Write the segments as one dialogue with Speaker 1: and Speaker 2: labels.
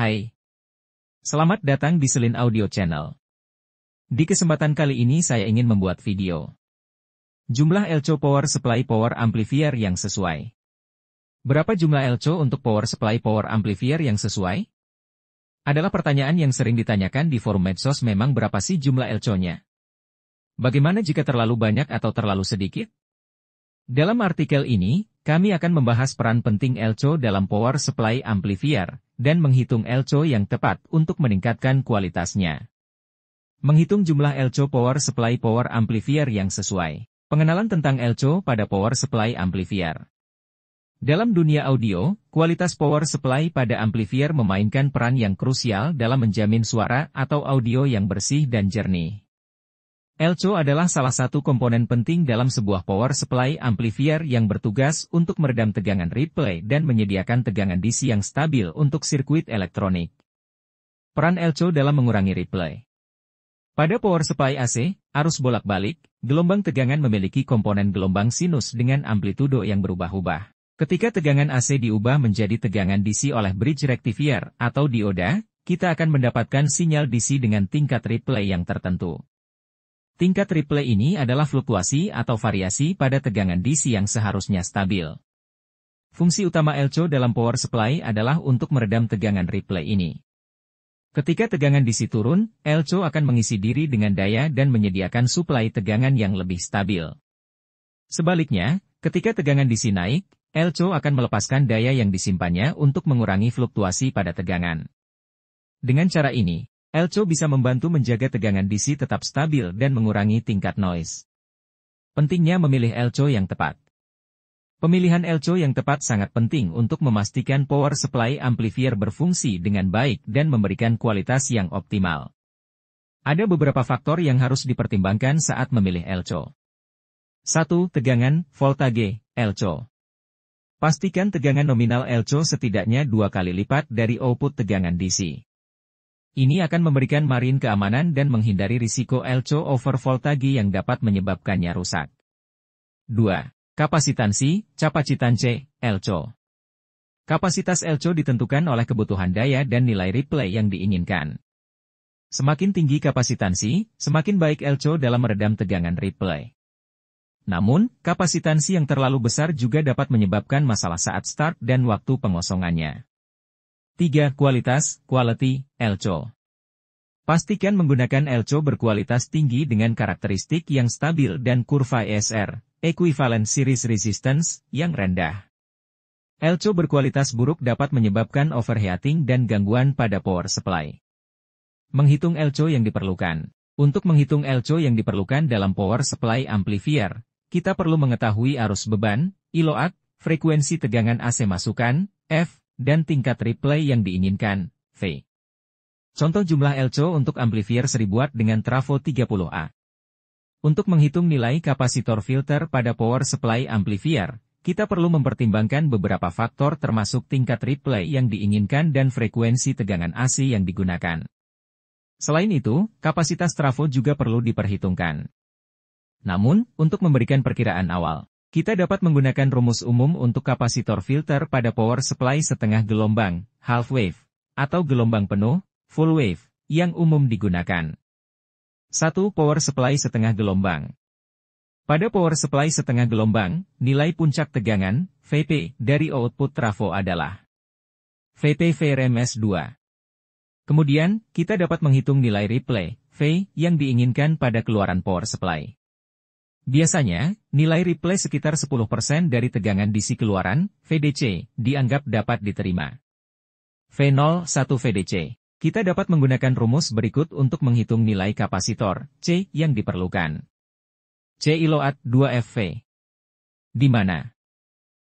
Speaker 1: Hai. Selamat datang di Selin Audio Channel. Di kesempatan kali ini saya ingin membuat video. Jumlah elco power supply power amplifier yang sesuai. Berapa jumlah elco untuk power supply power amplifier yang sesuai? Adalah pertanyaan yang sering ditanyakan di forum medsos memang berapa sih jumlah elco-nya? Bagaimana jika terlalu banyak atau terlalu sedikit? Dalam artikel ini, kami akan membahas peran penting elco dalam power supply amplifier, dan menghitung elco yang tepat untuk meningkatkan kualitasnya. Menghitung jumlah elco power supply power amplifier yang sesuai. Pengenalan tentang elco pada power supply amplifier. Dalam dunia audio, kualitas power supply pada amplifier memainkan peran yang krusial dalam menjamin suara atau audio yang bersih dan jernih. LCO adalah salah satu komponen penting dalam sebuah power supply amplifier yang bertugas untuk meredam tegangan replay dan menyediakan tegangan DC yang stabil untuk sirkuit elektronik. Peran LCO dalam mengurangi replay Pada power supply AC, arus bolak-balik, gelombang tegangan memiliki komponen gelombang sinus dengan amplitudo yang berubah-ubah. Ketika tegangan AC diubah menjadi tegangan DC oleh bridge rectifier atau dioda, kita akan mendapatkan sinyal DC dengan tingkat replay yang tertentu. Tingkat replay ini adalah fluktuasi atau variasi pada tegangan DC yang seharusnya stabil. Fungsi utama elco dalam power supply adalah untuk meredam tegangan replay ini. Ketika tegangan DC turun, elco akan mengisi diri dengan daya dan menyediakan suplai tegangan yang lebih stabil. Sebaliknya, ketika tegangan DC naik, elco akan melepaskan daya yang disimpannya untuk mengurangi fluktuasi pada tegangan. Dengan cara ini, Elco bisa membantu menjaga tegangan DC tetap stabil dan mengurangi tingkat noise. Pentingnya memilih Elco yang tepat. Pemilihan Elco yang tepat sangat penting untuk memastikan power supply amplifier berfungsi dengan baik dan memberikan kualitas yang optimal. Ada beberapa faktor yang harus dipertimbangkan saat memilih Elco. 1. Tegangan, voltage, Elco. Pastikan tegangan nominal Elco setidaknya dua kali lipat dari output tegangan DC. Ini akan memberikan marin keamanan dan menghindari risiko elco overvoltage yang dapat menyebabkannya rusak. 2. Kapasitansi, capacitan C, elco. Kapasitas elco ditentukan oleh kebutuhan daya dan nilai replay yang diinginkan. Semakin tinggi kapasitansi, semakin baik elco dalam meredam tegangan replay. Namun, kapasitansi yang terlalu besar juga dapat menyebabkan masalah saat start dan waktu pengosongannya. 3. Kualitas, Quality, Elco. Pastikan menggunakan Elco berkualitas tinggi dengan karakteristik yang stabil dan kurva ESR, Equivalent Series Resistance, yang rendah. Elco berkualitas buruk dapat menyebabkan overheating dan gangguan pada power supply. Menghitung Elco yang diperlukan. Untuk menghitung Elco yang diperlukan dalam power supply amplifier, kita perlu mengetahui arus beban, iloat, frekuensi tegangan AC masukan, F, dan tingkat replay yang diinginkan, V. Contoh jumlah elco untuk amplifier 1000 watt dengan trafo 30A. Untuk menghitung nilai kapasitor filter pada power supply amplifier, kita perlu mempertimbangkan beberapa faktor termasuk tingkat replay yang diinginkan dan frekuensi tegangan AC yang digunakan. Selain itu, kapasitas trafo juga perlu diperhitungkan. Namun, untuk memberikan perkiraan awal, kita dapat menggunakan rumus umum untuk kapasitor filter pada power supply setengah gelombang, half wave, atau gelombang penuh, full wave, yang umum digunakan. 1. Power supply setengah gelombang. Pada power supply setengah gelombang, nilai puncak tegangan, VP, dari output trafo adalah VP VRMS 2. Kemudian, kita dapat menghitung nilai replay, V, yang diinginkan pada keluaran power supply. Biasanya, nilai replay sekitar 10% dari tegangan DC keluaran, VDC, dianggap dapat diterima. V01 VDC Kita dapat menggunakan rumus berikut untuk menghitung nilai kapasitor, C, yang diperlukan. C iloat 2FV. Di mana?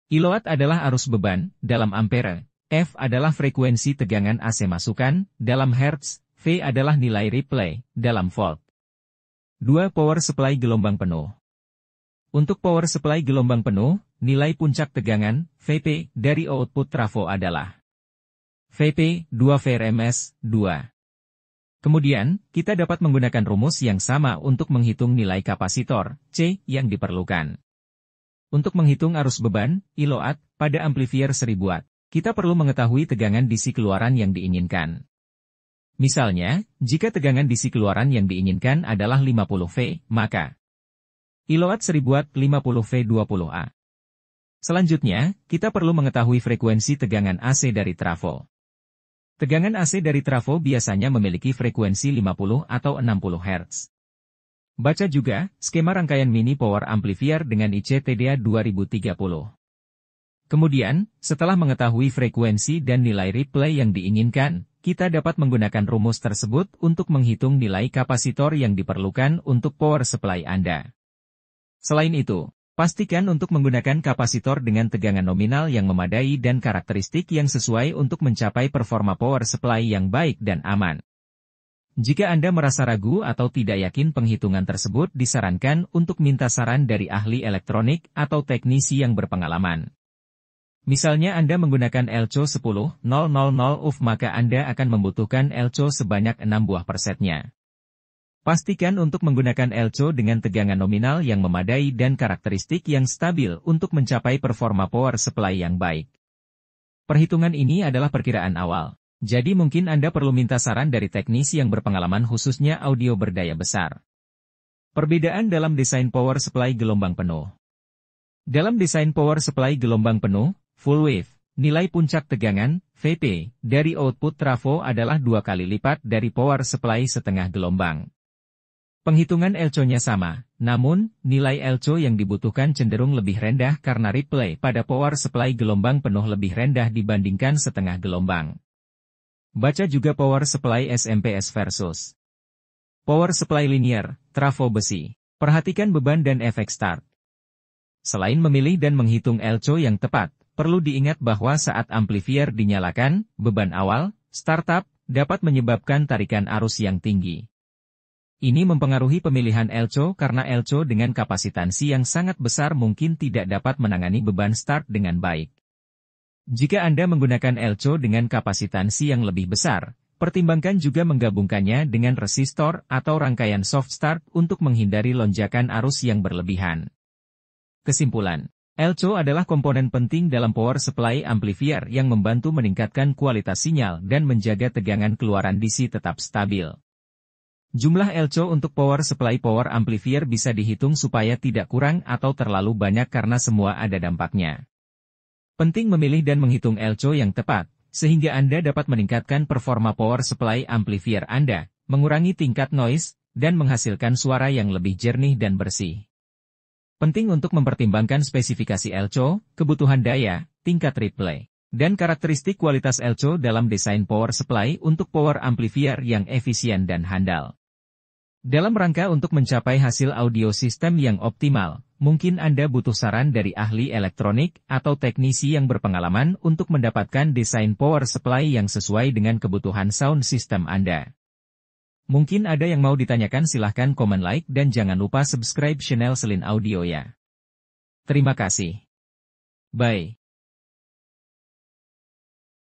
Speaker 1: Iloat adalah arus beban, dalam ampere. F adalah frekuensi tegangan AC masukan, dalam hertz. V adalah nilai replay, dalam volt. 2 power supply gelombang penuh. Untuk power supply gelombang penuh, nilai puncak tegangan, VP, dari output trafo adalah VP, 2 VRMS, 2. Kemudian, kita dapat menggunakan rumus yang sama untuk menghitung nilai kapasitor, C, yang diperlukan. Untuk menghitung arus beban, ILOAT, pada amplifier 1000 Watt, kita perlu mengetahui tegangan DC keluaran yang diinginkan. Misalnya, jika tegangan DC keluaran yang diinginkan adalah 50 V, maka Kilowatt 1000 Watt 50V20A. Selanjutnya, kita perlu mengetahui frekuensi tegangan AC dari trafo. Tegangan AC dari trafo biasanya memiliki frekuensi 50 atau 60 Hz. Baca juga, skema rangkaian mini power amplifier dengan ICTDA 2030. Kemudian, setelah mengetahui frekuensi dan nilai replay yang diinginkan, kita dapat menggunakan rumus tersebut untuk menghitung nilai kapasitor yang diperlukan untuk power supply Anda. Selain itu, pastikan untuk menggunakan kapasitor dengan tegangan nominal yang memadai dan karakteristik yang sesuai untuk mencapai performa power supply yang baik dan aman. Jika Anda merasa ragu atau tidak yakin penghitungan tersebut disarankan untuk minta saran dari ahli elektronik atau teknisi yang berpengalaman. Misalnya Anda menggunakan elco 10000 UF maka Anda akan membutuhkan elco sebanyak 6 buah persetnya. Pastikan untuk menggunakan elco dengan tegangan nominal yang memadai dan karakteristik yang stabil untuk mencapai performa power supply yang baik. Perhitungan ini adalah perkiraan awal, jadi mungkin Anda perlu minta saran dari teknisi yang berpengalaman khususnya audio berdaya besar. Perbedaan dalam desain power supply gelombang penuh Dalam desain power supply gelombang penuh, full wave, nilai puncak tegangan, VP, dari output trafo adalah dua kali lipat dari power supply setengah gelombang. Penghitungan elco-nya sama, namun, nilai elco yang dibutuhkan cenderung lebih rendah karena replay pada power supply gelombang penuh lebih rendah dibandingkan setengah gelombang. Baca juga power supply SMPS versus power supply linear, trafo besi. Perhatikan beban dan efek start. Selain memilih dan menghitung elco yang tepat, perlu diingat bahwa saat amplifier dinyalakan, beban awal, startup, dapat menyebabkan tarikan arus yang tinggi. Ini mempengaruhi pemilihan Elcho karena Elcho dengan kapasitansi yang sangat besar mungkin tidak dapat menangani beban start dengan baik. Jika Anda menggunakan Elcho dengan kapasitansi yang lebih besar, pertimbangkan juga menggabungkannya dengan resistor atau rangkaian soft start untuk menghindari lonjakan arus yang berlebihan. Kesimpulan Elcho adalah komponen penting dalam power supply amplifier yang membantu meningkatkan kualitas sinyal dan menjaga tegangan keluaran DC tetap stabil. Jumlah elco untuk power supply power amplifier bisa dihitung supaya tidak kurang atau terlalu banyak karena semua ada dampaknya. Penting memilih dan menghitung elco yang tepat, sehingga Anda dapat meningkatkan performa power supply amplifier Anda, mengurangi tingkat noise, dan menghasilkan suara yang lebih jernih dan bersih. Penting untuk mempertimbangkan spesifikasi elco, kebutuhan daya, tingkat replay, dan karakteristik kualitas elco dalam desain power supply untuk power amplifier yang efisien dan handal. Dalam rangka untuk mencapai hasil audio sistem yang optimal, mungkin Anda butuh saran dari ahli elektronik atau teknisi yang berpengalaman untuk mendapatkan desain power supply yang sesuai dengan kebutuhan sound system Anda. Mungkin ada yang mau ditanyakan silahkan komen like dan jangan lupa subscribe channel Selin Audio ya. Terima kasih. Bye.